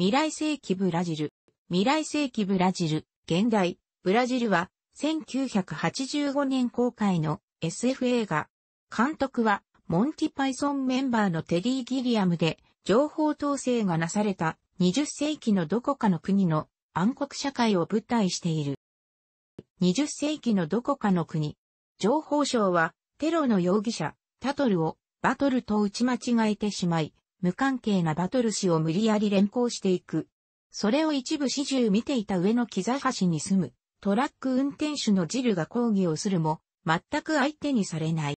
未来世紀ブラジル。未来世紀ブラジル。現代、ブラジルは、1985年公開の SF 映画。監督は、モンティパイソンメンバーのテリー・ギリアムで、情報統制がなされた20世紀のどこかの国の暗黒社会を舞台している。20世紀のどこかの国。情報省は、テロの容疑者、タトルを、バトルと打ち間違えてしまい、無関係なバトル氏を無理やり連行していく。それを一部始終見ていた上の木座橋に住むトラック運転手のジルが抗議をするも、全く相手にされない。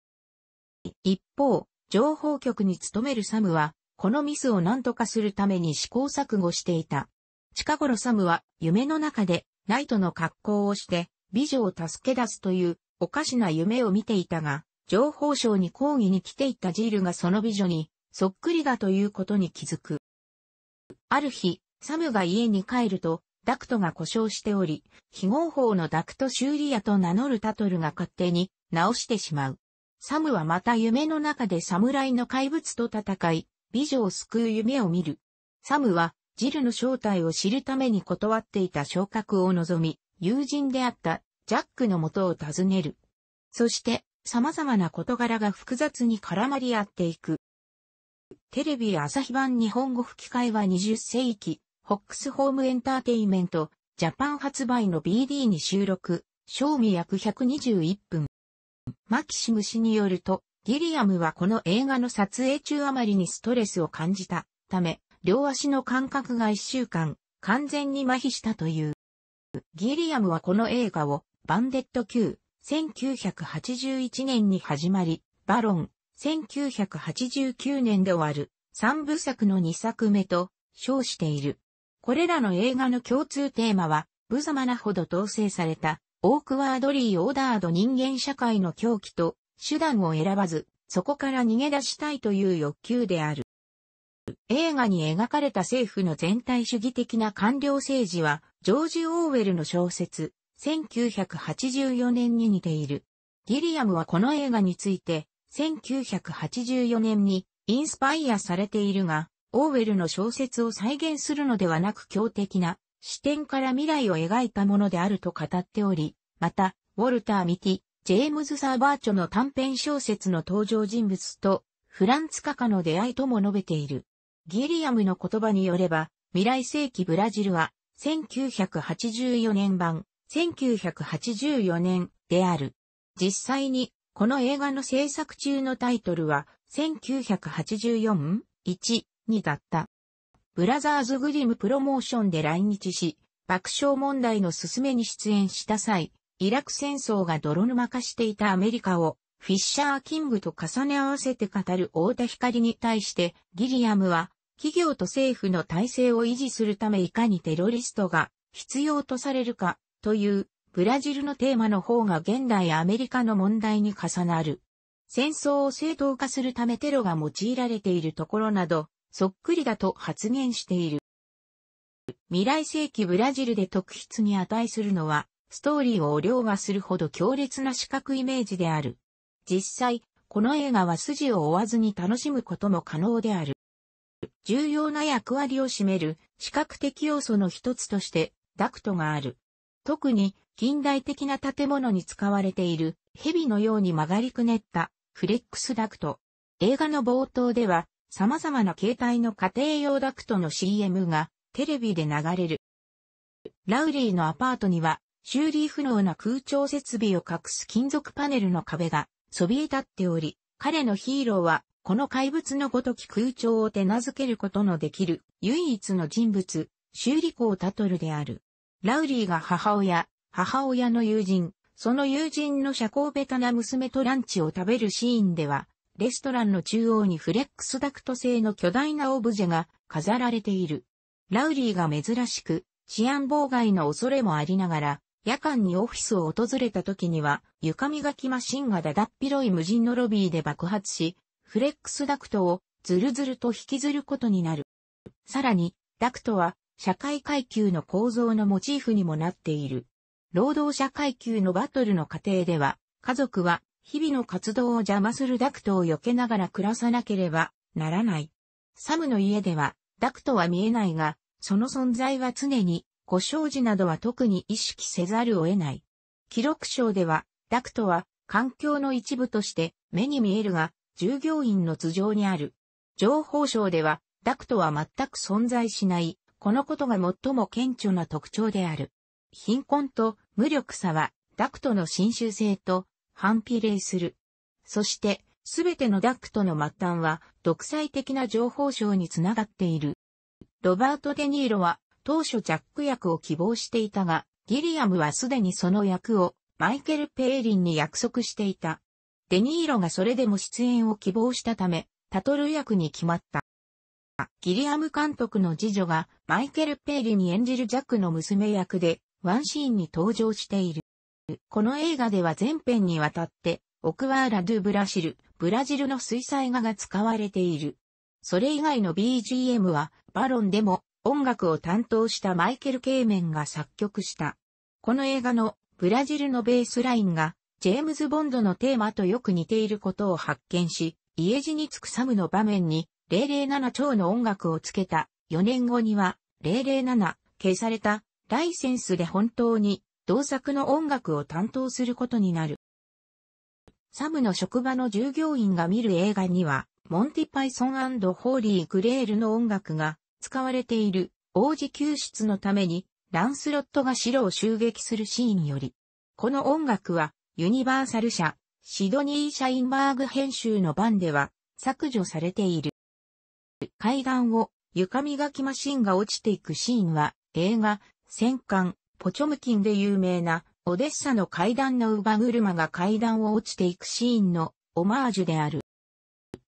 一方、情報局に勤めるサムは、このミスを何とかするために試行錯誤していた。近頃サムは夢の中でナイトの格好をして美女を助け出すというおかしな夢を見ていたが、情報省に抗議に来ていたジールがその美女にそっくりだということに気づく。ある日、サムが家に帰ると、ダクトが故障しており、非合法のダクト修理屋と名乗るタトルが勝手に直してしまう。サムはまた夢の中で侍の怪物と戦い、美女を救う夢を見る。サムは、ジルの正体を知るために断っていた昇格を望み、友人であったジャックの元を訪ねる。そして、様々な事柄が複雑に絡まり合っていく。テレビ朝日版日本語吹き替えは20世紀、フォックスホームエンターテイメント、ジャパン発売の BD に収録、賞味約121分。マキシム氏によると、ギリアムはこの映画の撮影中あまりにストレスを感じたため、両足の感覚が1週間、完全に麻痺したという。ギリアムはこの映画を、バンデット Q、1981年に始まり、バロン、1989年で終わる3部作の2作目と称している。これらの映画の共通テーマは、無様なほど統制された、オークワードリー・オーダード人間社会の狂気と、手段を選ばず、そこから逃げ出したいという欲求である。映画に描かれた政府の全体主義的な官僚政治は、ジョージ・オーウェルの小説、1984年に似ている。ギリアムはこの映画について、1984年にインスパイアされているが、オーウェルの小説を再現するのではなく強敵な視点から未来を描いたものであると語っており、また、ウォルター・ミティ、ジェームズ・サーバーチョの短編小説の登場人物と、フランツ・カカの出会いとも述べている。ギリアムの言葉によれば、未来世紀ブラジルは、1984年版、1984年である。実際にこの映画の制作中のタイトルは、1 9 8 4 1にだった。ブラザーズ・グリムプロモーションで来日し、爆笑問題の勧めに出演した際、イラク戦争が泥沼化していたアメリカを、フィッシャー・キングと重ね合わせて語る太田光に対して、ギリアムは、企業と政府の体制を維持するためいかにテロリストが必要とされるか、というブラジルのテーマの方が現代アメリカの問題に重なる。戦争を正当化するためテロが用いられているところなど、そっくりだと発言している。未来世紀ブラジルで特筆に値するのは、ストーリーを凌駕するほど強烈な視覚イメージである。実際、この映画は筋を追わずに楽しむことも可能である。重要な役割を占める視覚的要素の一つとしてダクトがある。特に近代的な建物に使われている、蛇のように曲がりくねったフレックスダクト。映画の冒頭では、様々な形態の家庭用ダクトの CM がテレビで流れる。ラウリーのアパートには、修理不能な空調設備を隠す金属パネルの壁がそびえ立っており、彼のヒーローは、この怪物のごとき空調を手なずけることのできる唯一の人物、修理工タトルである。ラウリーが母親、母親の友人、その友人の社交ベタな娘とランチを食べるシーンでは、レストランの中央にフレックスダクト製の巨大なオブジェが飾られている。ラウリーが珍しく、治安妨害の恐れもありながら、夜間にオフィスを訪れた時には、床磨きマシンがだだっ広い無人のロビーで爆発し、フレックスダクトをずるずると引きずることになる。さらに、ダクトは社会階級の構造のモチーフにもなっている。労働者階級のバトルの過程では、家族は日々の活動を邪魔するダクトを避けながら暮らさなければならない。サムの家では、ダクトは見えないが、その存在は常に、故障時などは特に意識せざるを得ない。記録章では、ダクトは環境の一部として目に見えるが、従業員の頭上にある。情報章では、ダクトは全く存在しない、このことが最も顕著な特徴である。貧困と無力さは、ダクトの侵襲性と反比例する。そして、すべてのダクトの末端は、独裁的な情報省につながっている。ロバート・デ・ニーロは、当初ジャック役を希望していたが、ギリアムはすでにその役を、マイケル・ペーリンに約束していた。デ・ニーロがそれでも出演を希望したため、タトル役に決まった。ギリアム監督の次女がマイケル・ペーリに演じるジャックの娘役でワンシーンに登場している。この映画では前編にわたって、オクワーラ・ドゥ・ブラシル、ブラジルの水彩画が使われている。それ以外の BGM は、バロンでも音楽を担当したマイケル・ケイメンが作曲した。この映画のブラジルのベースラインが、ジェームズ・ボンドのテーマとよく似ていることを発見し、家路につくサムの場面に、007超の音楽をつけた。4年後には、007、消された、ライセンスで本当に同作の音楽を担当することになる。サムの職場の従業員が見る映画には、モンティパイソンホーリー・グレールの音楽が使われている王子救出のためにランスロットが城を襲撃するシーンより、この音楽はユニバーサル社シドニー・シャインバーグ編集の版では削除されている。階段を床磨きマシンが落ちていくシーンは映画戦艦、ポチョムキンで有名な、オデッサの階段の乳母車が階段を落ちていくシーンのオマージュである。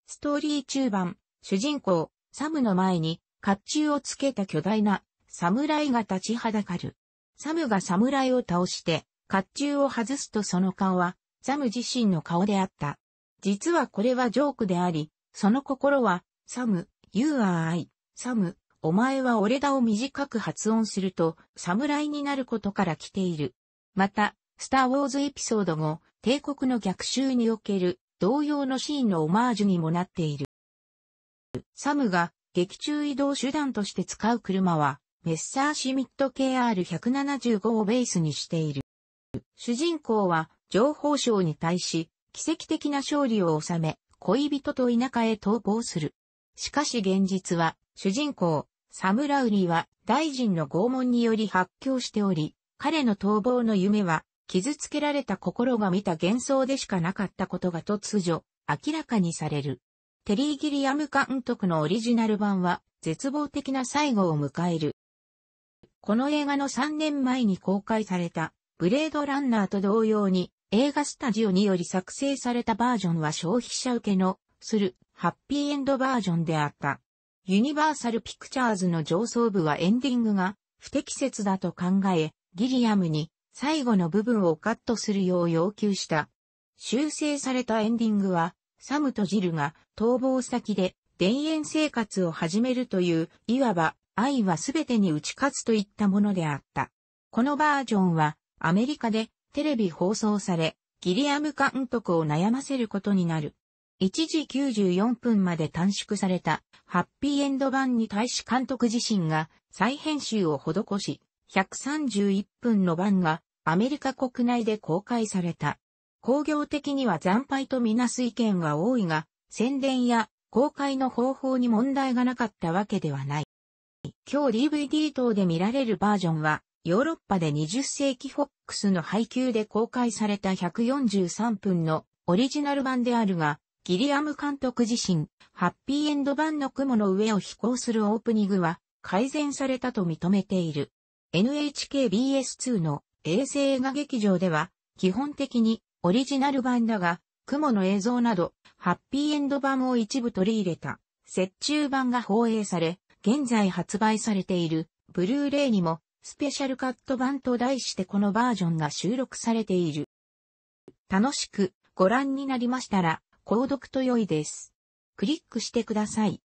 ストーリー中盤、主人公、サムの前に、甲冑をつけた巨大な、侍が立ちはだかる。サムが侍を倒して、甲冑を外すとその顔は、サム自身の顔であった。実はこれはジョークであり、その心は、サム、you are I, サム、お前は俺だを短く発音すると、侍になることから来ている。また、スターウォーズエピソード後、帝国の逆襲における同様のシーンのオマージュにもなっている。サムが劇中移動手段として使う車は、メッサーシミット KR175 をベースにしている。主人公は、情報省に対し、奇跡的な勝利を収め、恋人と田舎へ逃亡する。しかし現実は、主人公、サムラウリは大臣の拷問により発狂しており、彼の逃亡の夢は、傷つけられた心が見た幻想でしかなかったことが突如、明らかにされる。テリー・ギリアム監督のオリジナル版は、絶望的な最後を迎える。この映画の3年前に公開された、ブレードランナーと同様に、映画スタジオにより作成されたバージョンは消費者受けの、する、ハッピーエンドバージョンであった。ユニバーサルピクチャーズの上層部はエンディングが不適切だと考え、ギリアムに最後の部分をカットするよう要求した。修正されたエンディングは、サムとジルが逃亡先で田園生活を始めるという、いわば愛はすべてに打ち勝つといったものであった。このバージョンはアメリカでテレビ放送され、ギリアム監督を悩ませることになる。一時94分まで短縮されたハッピーエンド版に対し監督自身が再編集を施し、131分の版がアメリカ国内で公開された。工業的には惨敗とみなす意見が多いが、宣伝や公開の方法に問題がなかったわけではない。今日 DVD 等で見られるバージョンは、ヨーロッパで20世紀フォックスの配給で公開された143分のオリジナル版であるが、ギリアム監督自身、ハッピーエンド版の雲の上を飛行するオープニングは改善されたと認めている。NHKBS2 の衛星映画劇場では、基本的にオリジナル版だが、雲の映像など、ハッピーエンド版を一部取り入れた、折衷版が放映され、現在発売されている、ブルーレイにも、スペシャルカット版と題してこのバージョンが収録されている。楽しくご覧になりましたら、購読と良いです。クリックしてください。